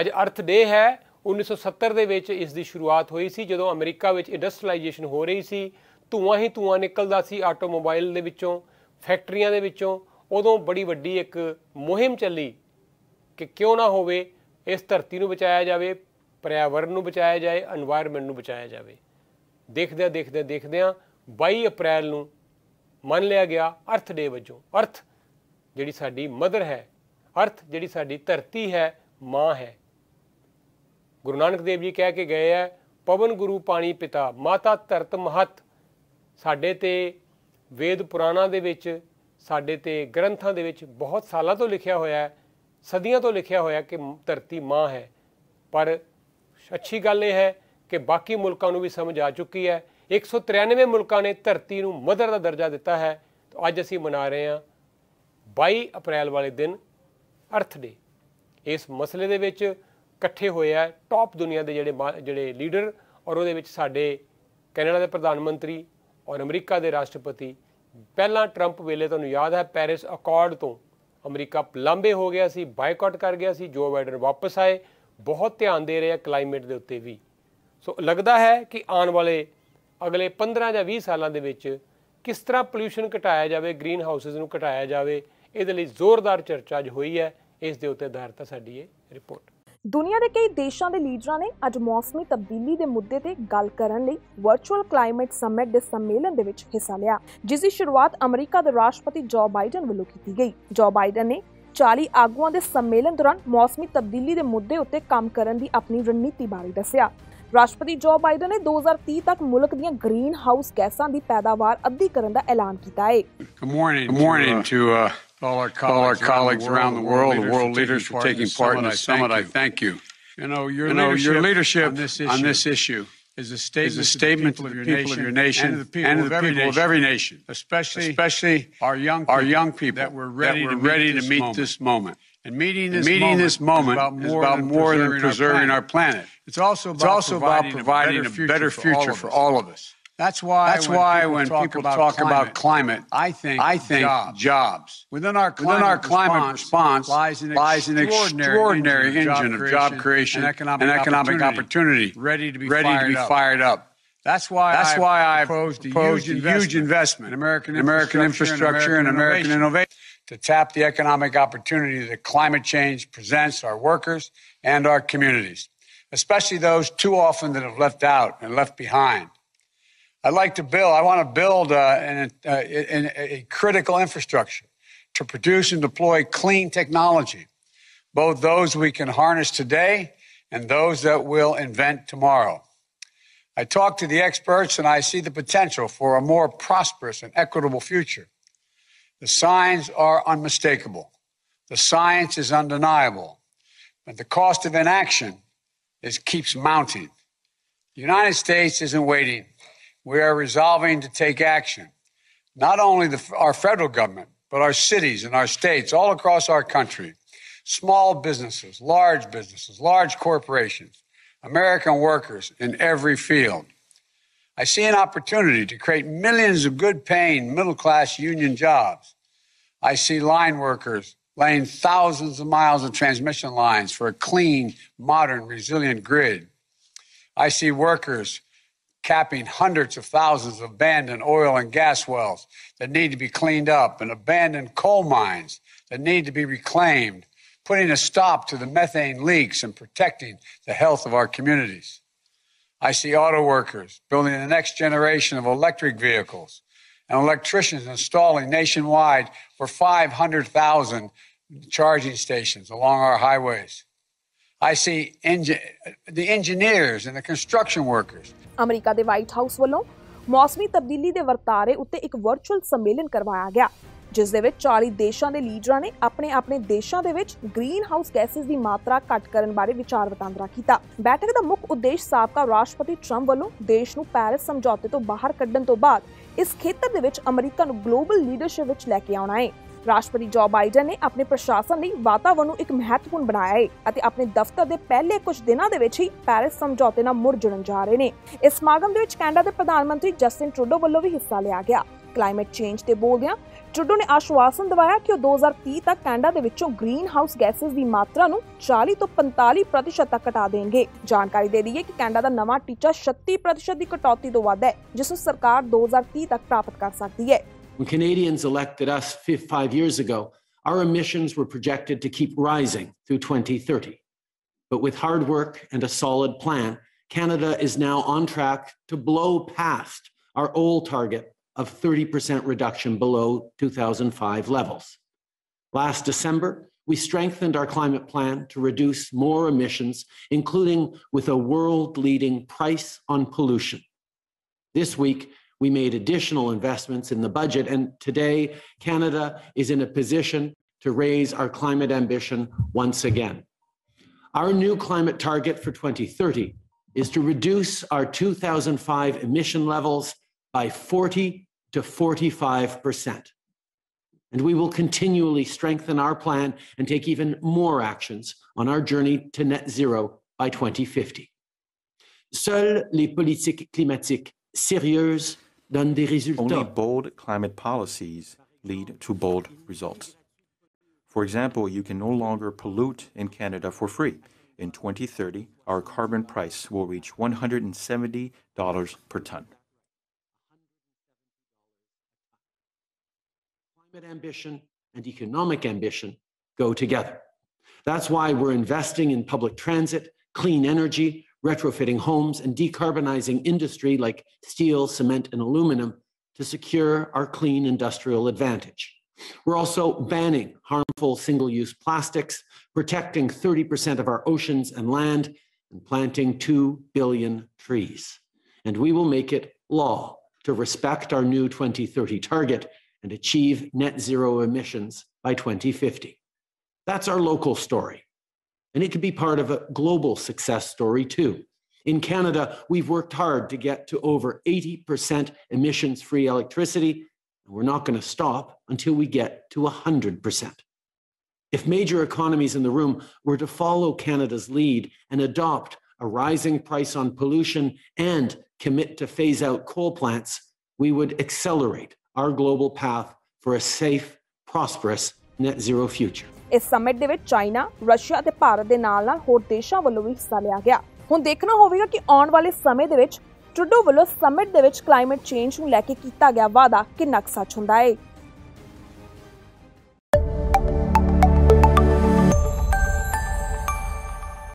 ਅੱਜ ਅਰਥ ਡੇ ਹੈ 1970 ਦੇ ਵਿੱਚ ਇਸ ਦੀ ਸ਼ੁਰੂਆਤ ਹੋਈ ਸੀ ਜਦੋਂ ਅਮਰੀਕਾ ਵਿੱਚ ਇੰਡਸਟਰੀਲਾਈਜੇਸ਼ਨ ਹੋ ਰਹੀ ਸੀ ਧੂਆਂ ਹੀ ਧੂਆਂ ਨਿਕਲਦਾ ਸੀ ਆਟੋਮੋਬਾਈਲ ਦੇ ਵਿੱਚੋਂ ਫੈਕਟਰੀਆਂ ਦੇ ਵਿੱਚੋਂ ਉਦੋਂ ਬੜੀ ਵੱਡੀ ਇੱਕ ਮੁਹਿੰਮ ਚੱਲੀ ਕਿ ਕਿਉਂ ਨਾ ਹੋਵੇ ਇਸ ਧਰਤੀ ਨੂੰ ਬਚਾਇਆ ਜਾਵੇ ਪਰਿਆਵਰਨ ਨੂੰ ਬਚਾਇਆ ਜਾਏ এনवायरमेंट ਨੂੰ ਬਚਾਇਆ ਜਾਵੇ ਦੇਖਦੇ ਦੇਖਦੇ ਦੇਖਦੇ ਆ 22 ਅਪ੍ਰੈਲ ਨੂੰ ਮੰਨ ਲਿਆ ਗਿਆ ਅਰਥ ਡੇ ਵਜੋਂ ਅਰਥ ਜਿਹੜੀ ਸਾਡੀ ਮਦਰ ਹੈ ਅਰਥ ਜਿਹੜੀ ਸਾਡੀ ਧਰਤੀ ਹੈ ਮਾਂ ਹੈ ਗੁਰੂ ਨਾਨਕ ਦੇਵ ਜੀ ਕਹਿ ਕੇ ਗਏ ਆ ਪਵਨ ਗੁਰੂ ਪਾਣੀ ਪਿਤਾ ਮਾਤਾ ਧਰਤ ਮਹਤ ਸਾਡੇ ਤੇ ਵੇਦ ਪੁਰਾਣਾ ਦੇ ਵਿੱਚ ਸਾਡੇ ਤੇ ਗ੍ਰੰਥਾਂ ਦੇ ਵਿੱਚ ਬਹੁਤ ਸਾਲਾਂ ਤੋਂ ਲਿਖਿਆ ਹੋਇਆ ਹੈ ਸਦੀਆਂ ਤੋਂ ਲਿਖਿਆ ਹੋਇਆ ਕਿ ਧਰਤੀ ਮਾਂ ਹੈ ਪਰ ਅੱਛੀ ਗੱਲ ਇਹ ਹੈ ਕਿ ਬਾਕੀ ਮੁਲਕਾਂ ਨੂੰ ਵੀ ਸਮਝ ਆ ਚੁੱਕੀ ਹੈ 193 ਮੁਲਕਾਂ ਨੇ ਧਰਤੀ ਨੂੰ ਮਦਰ ਦਾ ਦਰਜਾ ਦਿੱਤਾ ਹੈ ਤਾਂ ਅੱਜ ਅਸੀਂ ਮਨਾ ਰਹੇ ਹਾਂ 22 ਅਪ੍ਰੈਲ ਵਾਲੇ ਦਿਨ ਅਰਥ ਡੇ ਇਸ ਮਸਲੇ ਦੇ ਵਿੱਚ ਇਕੱਠੇ ਹੋਏ ਆ ਟੌਪ ਦੁਨੀਆ ਦੇ ਜਿਹੜੇ ਜਿਹੜੇ ਲੀਡਰ ਔਰ ਉਹਦੇ ਵਿੱਚ ਸਾਡੇ ਕੈਨੇਡਾ ਦੇ ਪ੍ਰਧਾਨ ਮੰਤਰੀ ਔਰ ਅਮਰੀਕਾ ਦੇ ਰਾਸ਼ਟਰਪਤੀ ਪਹਿਲਾਂ 트ੰਪ ਵੇਲੇ ਤੁਹਾਨੂੰ ਯਾਦ ਹੈ ਪੈਰਿਸ ਅਕਾਰਡ ਤੋਂ ਅਮਰੀਕਾ ਪਲੰਬੇ ਹੋ ਗਿਆ ਸੀ ਬਾਈਕਾਟ ਕਰ ਗਿਆ ਸੀ ਜੋ ਬਾਈਡਨ ਵਾਪਸ ਆਏ ਬਹੁਤ ਧਿਆਨ ਦੇ ਰਹੇ ਆ ਕਲਾਈਮੇਟ ਦੇ ਉੱਤੇ ਵੀ ਸੋ ਲੱਗਦਾ ਹੈ ਕਿ ਆਉਣ ਵਾਲੇ ਅਗਲੇ 15 ਜਾਂ 20 ਸਾਲਾਂ ਦੇ ਵਿੱਚ ਕਿਸ ਤਰ੍ਹਾਂ ਪੋਲੂਸ਼ਨ ਘਟਾਇਆ ਜਾਵੇ ਗ੍ਰੀਨ ਹਾਊਸਸ ਨੂੰ ਘਟਾਇਆ ਜਾਵੇ ਇਹਦੇ ਲਈ ਜ਼ੋਰਦਾਰ ਚਰਚਾ ਅੱਜ ਹੋਈ ਹੈ ਇਸ ਦੇ ਉੱਤੇ ਧਾਰਤਾ ਸਾਡੀ ਇਹ ਰਿਪੋਰਟ ਦੁਨੀਆ ਦੇ ਕਈ ਦੇਸ਼ਾਂ ਦੇ ਲੀਡਰਾਂ ਨੇ ਅੱਜ ਮੌਸਮੀ ਤਬਦੀਲੀ ਦੇ ਮੁੱਦੇ ਤੇ ਗੱਲ ਕਰਨ ਲਈ ਵਰਚੁਅਲ ਕਲਾਈਮੇਟ ਸਮਿਟ ਦੇ ਸੰਮੇਲਨ ਦੇ ਵਿੱਚ ਹਿੱਸਾ ਲਿਆ ਜਿਸ ਦੀ ਸ਼ੁਰੂਆਤ ਅਮਰੀਕਾ ਦੇ ਰਾਸ਼ਟਰਪਤੀ ਜੋ ਬਾਈਡਨ ਵੱਲੋਂ ਕੀਤੀ ਗਈ ਜੋ ਬਾਈਡਨ ਨੇ 40 ਆਗੂਆਂ ਦੇ ਸੰਮੇਲਨ ਦੌਰਾਨ ਮੌਸਮੀ ਤਬਦੀਲੀ ਦੇ ਮੁੱਦੇ ਉੱਤੇ ਕੰਮ ਕਰਨ ਦੀ ਆਪਣੀ ਰਣਨੀਤੀ ਬਾਰੇ ਦੱਸਿਆ ਰਾਸ਼ਟਰਪਤੀ ਜੋ ਬਾਈਡਨ ਨੇ 2030 ਤੱਕ ਮੁਲਕ ਦੀਆਂ ਗ੍ਰੀਨ ਹਾਊਸ ਗੈਸਾਂ ਦੀ ਪੈਦਾਵਾਰ ਅੱਧੀ ਕਰਨ ਦਾ ਐਲਾਨ ਕੀਤਾ ਹੈ good morning to all our colleagues, all our colleagues around, the world, the world, the world leaders for taking part in the summit. I thank you. You know, your, you know, leadership, your leadership on this issue, on this issue is a statement, is a statement to the people, to the people of, your nation and to the people, and of, the every people nation, of every nation, especially, especially our, young people, our young people that we're ready, that we're to, meet, ready this to meet this moment. And meeting this, and meeting moment, this moment is about more, than, preserving, our, planet. It's also about it's also providing, about providing a better future, for all of us. That's why. That's when why people when talk people about talk climate, about climate, I think I think jobs. jobs. Within our climate, Within our climate response, response lies, an an extraordinary, engine, engine of job creation, and economic, and economic opportunity, opportunity, ready to be ready fired to be up. fired up. That's why that's I why proposed proposed a huge, investment, huge investment in American American infrastructure and American, and American innovation, innovation to tap the economic opportunity that climate change presents our workers and our communities, especially those too often that have left out and left behind I'd like to build, I want to build uh, an, uh, an, a critical infrastructure to produce and deploy clean technology, both those we can harness today and those that we'll invent tomorrow. I talk to the experts and I see the potential for a more prosperous and equitable future. The signs are unmistakable. The science is undeniable. But the cost of inaction is, keeps mounting. The United States isn't waiting we are resolving to take action. Not only the, our federal government, but our cities and our states all across our country, small businesses, large businesses, large corporations, American workers in every field. I see an opportunity to create millions of good paying middle class union jobs. I see line workers laying thousands of miles of transmission lines for a clean, modern, resilient grid. I see workers capping hundreds of thousands of abandoned oil and gas wells that need to be cleaned up and abandoned coal mines that need to be reclaimed, putting a stop to the methane leaks and protecting the health of our communities. I see auto workers building the next generation of electric vehicles and electricians installing nationwide for 500,000 charging stations along our highways. I see engi the engineers and the construction workers. America ਦੇ White House ਵੱਲੋਂ ਮੌਸਮੀ ਤਬਦੀਲੀ ਦੇ ਵਰਤਾਰੇ ਉੱਤੇ ਇੱਕ virtual ਸੰਮੇਲਨ ਕਰਵਾਇਆ ਗਿਆ ਜਿਸ ਦੇ ਵਿੱਚ 40 ਦੇਸ਼ਾਂ ਦੇ ਲੀਡਰਾਂ ਨੇ ਆਪਣੇ ਆਪਣੇ ਦੇਸ਼ਾਂ ਦੇ ਵਿੱਚ ਗ੍ਰੀਨ ਹਾਊਸ ਗੈਸਸ ਦੀ ਮਾਤਰਾ ਘੱਟ ਕਰਨ ਬਾਰੇ ਵਿਚਾਰ ਵਟਾਂਦਰਾ ਕੀਤਾ ਬੈਠਕ ਦਾ ਮੁੱਖ ਉਦੇਸ਼ ਸਾਬਕਾ ਰਾਸ਼ਟਰਪਤੀ ਟਰੰਪ ਵੱਲੋਂ ਦੇਸ਼ ਨੂੰ ਪੈਰਿਸ ਸਮਝੌਤੇ ਤੋਂ ਬਾਹਰ ਕੱਢਣ ਤੋਂ ਬਾਅਦ ਇਸ ਖੇਤਰ ਦੇ ਵਿੱਚ ਅਮਰੀਕਾ ਨੂੰ ਗਲੋਬਲ ਲੀਡਰਸ਼ਿਪ ਵਿੱਚ ਲੈ ਕੇ ਆਉਣਾ ਹੈ ਰਾਸ਼ਟਰਪਤੀ ਜੋ ਬਾਈਡਨ ਨੇ ਆਪਣੇ ਪ੍ਰਸ਼ਾਸਨ ਲਈ ਵਾਤਾਵਰਣ ਨੂੰ ਇੱਕ ਮਹੱਤਵਪੂਰਨ ਬਣਾਇਆ ਹੈ ਅਤੇ ਆਪਣੇ ਦਫ਼ਤਰ ਦੇ ਪਹਿਲੇ ਕੁਝ ਦਿਨਾਂ ਦੇ ਵਿੱਚ ਹੀ ਪੈਰਿਸ ਸਮਝੌਤੇ ਨਾਲ ਮੁੜ ਜੁੜਨ ਜਾ ਰਹੇ ਨੇ ਇਸ ਸਮਾਗਮ ਦੇ ਵਿੱਚ ਕੈਨੇਡਾ ਦੇ ਪ੍ਰਧਾਨ ਮੰਤਰੀ ਜਸਟਿਨ ਟਰੂਡੋ ਵੱਲੋਂ ਵੀ ਹਿੱਸਾ ਲਿਆ ਗਿਆ ਕਲਾਈਮੇਟ ਚੇਂਜ ਤੇ ਬੋਲਦਿਆਂ ਟਰੂਡੋ ਨੇ ਆਸ਼ਵਾਸਨ ਦਿਵਾਇਆ ਕਿ ਉਹ 2030 ਤੱਕ ਕੈਨੇਡਾ ਦੇ ਵਿੱਚੋਂ ਗ੍ਰੀਨ ਹਾਊਸ ਗੈਸਸ ਦੀ ਮਾਤਰਾ ਨੂੰ 40 ਤੋਂ 45% ਤੱਕ ਘਟਾ ਦੇਣਗੇ ਜਾਣਕਾਰੀ ਦੇ ਦਈਏ ਕਿ ਕੈਨੇਡਾ ਦਾ ਨਵਾਂ ਟੀਚਾ 36% ਦੀ ਕਟੌਤੀ ਤੋਂ ਵੱਧ ਹੈ ਜਿਸ ਨੂੰ ਸਰਕਾਰ 2030 ਤੱਕ ਪ੍ਰਾਪਤ ਕਰ ਸਕਦੀ ਹੈ When Canadians elected us five years ago, our emissions were projected to keep rising through 2030. But with hard work and a solid plan, Canada is now on track to blow past our old target of 30% reduction below 2005 levels. Last December, we strengthened our climate plan to reduce more emissions, including with a world leading price on pollution. This week, we made additional investments in the budget. And today, Canada is in a position to raise our climate ambition once again. Our new climate target for 2030 is to reduce our 2005 emission levels by 40 to 45%. And we will continually strengthen our plan and take even more actions on our journey to net zero by 2050. Seules les politiques climatiques sérieuses donne des Only bold climate policies lead to bold results. For example, you can no longer pollute in Canada for free. In 2030, our carbon price will reach $170 per ton. Climate ambition and economic ambition go together. That's why we're investing in public transit, clean energy, retrofitting homes, and decarbonizing industry like steel, cement, and aluminum to secure our clean industrial advantage. We're also banning harmful single use plastics, protecting 30% of our oceans and land, and planting 2 billion trees. And we will make it law to respect our new 2030 target and achieve net zero emissions by 2050. That's our local story. And it could be part of a global success story, too. In Canada, we've worked hard to get to over 80% emissions free electricity. And we're not going to stop until we get to 100%. If major economies in the room were to follow Canada's lead and adopt a rising price on pollution and commit to phase out coal plants, we would accelerate our global path for a safe, prosperous net zero future. ਇਸ summit ਦੇ ਵਿੱਚ China Russia ਤੇ ਭਾਰਤ ਦੇ ਨਾਲ ਨਾਲ ਹੋਰ ਦੇਸ਼ਾਂ ਵੱਲੋਂ ਵੀ ਹਿੱਸਾ ਲਿਆ ਗਿਆ ਹੁਣ ਦੇਖਣਾ ਹੋਵੇਗਾ ਕਿ ਆਉਣ ਵਾਲੇ ਸਮੇਂ ਦੇ ਵਿੱਚ ਟਰੂਡੋ ਵੱਲੋਂ ਸਮਿਟ ਦੇ ਵਿੱਚ ਕਲਾਈਮੇਟ ਚੇਂਜ ਨੂੰ ਲੈ ਕੇ ਕੀਤਾ ਗਿਆ ਵਾਅਦਾ ਕਿੰਨਾ ਸੱਚ ਹੁੰਦਾ ਹੈ